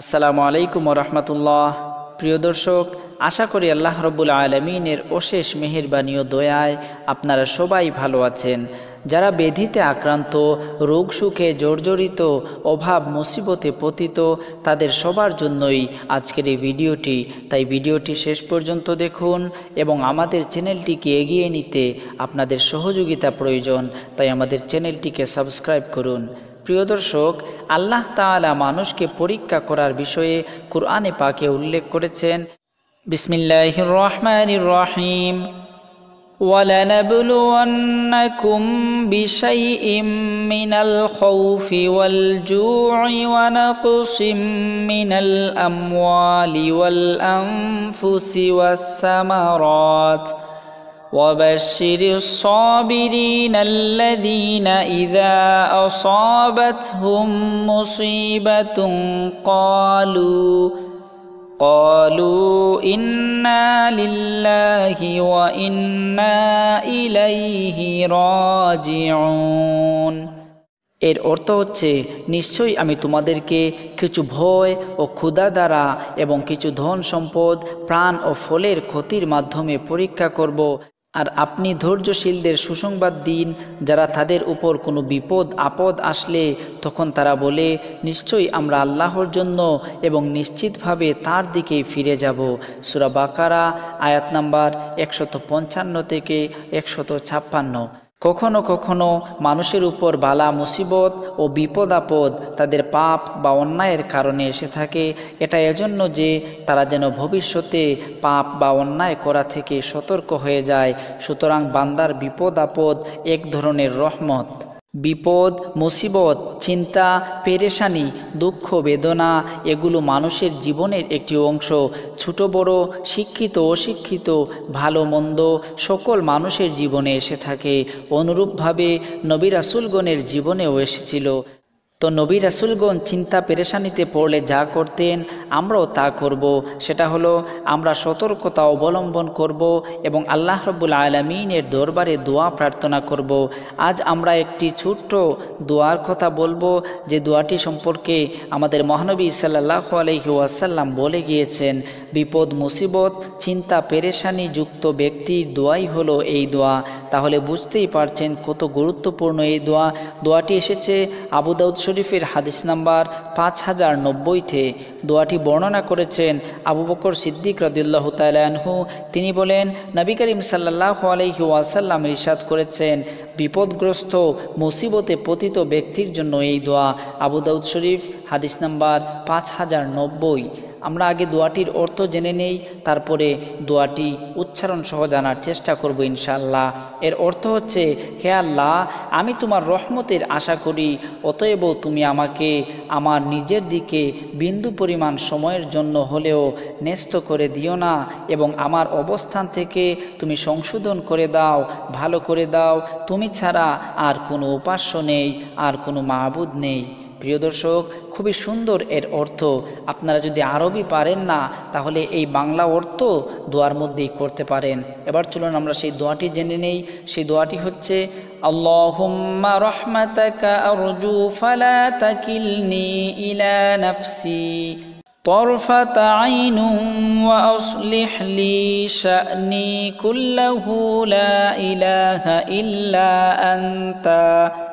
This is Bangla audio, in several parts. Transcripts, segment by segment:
আসসালামু আলাইকুম রহমতুল্লাহ প্রিয় দর্শক আশা করি আল্লাহ রবুল আলমিনের অশেষ ও দয়ায় আপনারা সবাই ভালো আছেন যারা বেধিতে আক্রান্ত রোগ সুখে জর্জরিত অভাব মুসিবতে পতিত তাদের সবার জন্যই আজকের এই ভিডিওটি তাই ভিডিওটি শেষ পর্যন্ত দেখুন এবং আমাদের চ্যানেলটিকে এগিয়ে নিতে আপনাদের সহযোগিতা প্রয়োজন তাই আমাদের চ্যানেলটিকে সাবস্ক্রাইব করুন প্রিয় দর্শক আল্লাহ তালা মানুষকে পরীক্ষা করার বিষয়ে কোরআনে পাকে উল্লেখ করেছেন বিসমিল্লাহ রহমান রহিম ولنبلونكم بشيء من الخوف والجوع ونقص من الاموال والانفس والثمرات وبشر الصابرين الذين اذا اصابتهم مصيبه قالوا قالوا إنا لله وإنا إليه راجعون এর অর্থ হচ্ছে নিশ্চয়ই আমি তোমাদেরকে কিছু ভয় ও ক্ষুধা দ্বারা এবং কিছু ধন সম্পদ প্রাণ ও ফলের ক্ষতির মাধ্যমে পরীক্ষা করব আর আপনি ধৈর্যশীলদের সুসংবাদ দিন যারা তাদের উপর কোনো বিপদ আপদ আসলে তখন তারা বলে নিশ্চয়ই আমরা আল্লাহর জন্য এবং নিশ্চিতভাবে তার দিকে ফিরে যাব সুরা বাকারা আয়াত নাম্বার একশত পঞ্চান্ন থেকে একশত ছাপ্পান্ন কখনো কখনো মানুষের উপর বালা মুসিবত ও বিপদ আপদ তাদের পাপ বা অন্যায়ের কারণে এসে থাকে এটা এজন্য যে তারা যেন ভবিষ্যতে পাপ বা অন্যায় করা থেকে সতর্ক হয়ে যায় সুতরাং বান্দার বিপদ আপদ এক ধরনের রহমত বিপদ মুসিবত চিন্তা পেরেশানি দুঃখ বেদনা এগুলো মানুষের জীবনের একটি অংশ ছোট বড় শিক্ষিত অশিক্ষিত ভালো মন্দ সকল মানুষের জীবনে এসে থাকে অনুরূপভাবে নবী জীবনেও এসেছিল তো নবী রাসুলগণ চিন্তা পেরেশানিতে পড়লে যা করতেন আমরাও তা করব সেটা হলো আমরা সতর্কতা অবলম্বন করব এবং আল্লাহ রব্বুল আলমিনের দরবারে দোয়া প্রার্থনা করব আজ আমরা একটি ছোট্ট দোয়ার কথা বলবো যে দোয়াটি সম্পর্কে আমাদের মহানবী সাল্লাহ আলহি ওয়াসাল্লাম বলে গিয়েছেন বিপদ মুসিবত চিন্তা পেরেশানি যুক্ত ব্যক্তির দোয়াই হলো এই দোয়া তাহলে বুঝতেই পারছেন কত গুরুত্বপূর্ণ এই দোয়া দোয়াটি এসেছে আবুদাউদ্দ শরীফের হাদিস নাম্বার পাঁচ হাজার নব্বইতে দোয়াটি বর্ণনা করেছেন আবু বকর সিদ্দিক রদুল্লাহ তালাহু তিনি বলেন নবী করিম সাল্লাহ আলহি ওয়াসাল্লাম ইরশাদ করেছেন বিপদগ্রস্ত মুসিবতে পতিত ব্যক্তির জন্য এই দোয়া আবু দাউদ শরীফ হাদিস নাম্বার পাঁচ হাজার নব্বই আমরা আগে দোয়াটির অর্থ জেনে নেই তারপরে দোয়াটি উচ্চারণ সহ জানার চেষ্টা করব ইনশাল্লাহ এর অর্থ হচ্ছে হে আল্লাহ আমি তোমার রহমতের আশা করি অতএব তুমি আমাকে আমার নিজের দিকে বিন্দু পরিমাণ সময়ের জন্য হলেও ন্যস্ত করে দিও না এবং আমার অবস্থান থেকে তুমি সংশোধন করে দাও ভালো করে দাও তুমি ছাড়া আর কোনো উপাস্য নেই আর কোনো মাহবুদ নেই প্রিয় দর্শক খুবই সুন্দর এর অর্থ আপনারা যদি আরবি পারেন না তাহলে এই বাংলা অর্থ দোয়ার মধ্যেই করতে পারেন এবার চলুন আমরা সেই দোয়াটি জেনে নেই সেই দোয়াটি হচ্ছে اللهم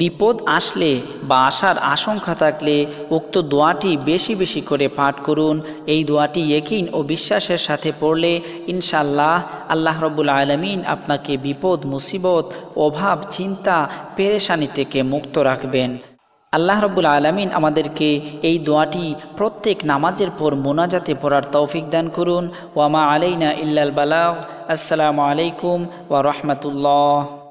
বিপদ আসলে বা আসার আশঙ্কা থাকলে উক্ত দোয়াটি বেশি বেশি করে পাঠ করুন এই দোয়াটি একিন ও বিশ্বাসের সাথে পড়লে ইনশাল্লাহ আল্লাহ রবুল আলমিন আপনাকে বিপদ মুসিবত অভাব চিন্তা পেরেশানি থেকে মুক্ত রাখবেন আল্লাহ রবুল আলমিন আমাদেরকে এই দোয়াটি প্রত্যেক নামাজের পর মোনাজাতে পড়ার তৌফিক দান করুন ওয়ামা আলাইনা ইল্লাল বালাহ আসসালামু আলাইকুম ওয়া রহমতুল্লাহ